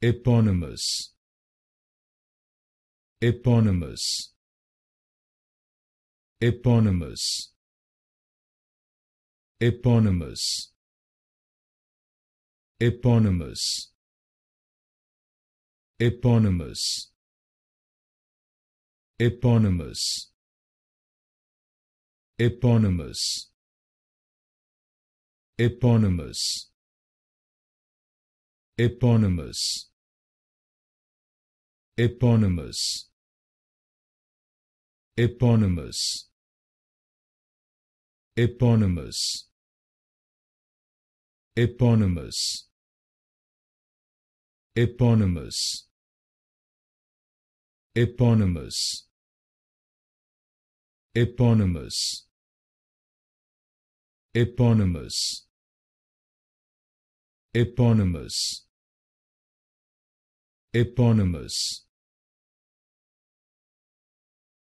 eponymous eponymous eponymous eponymous eponymous eponymous eponymous eponymous eponymous eponymous eponymous eponymous eponymous eponymous eponymous eponymous eponymous eponymous eponymous eponymous